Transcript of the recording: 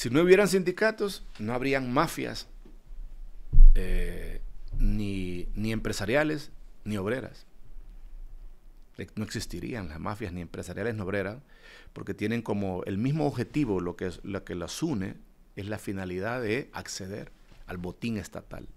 si no hubieran sindicatos, no habrían mafias, eh, ni, empresariales, ni obreras. Eh, no existirían las mafias ni empresariales ni obreras, porque tienen como el mismo objetivo, lo que, lo que las une es la finalidad de acceder al botín estatal.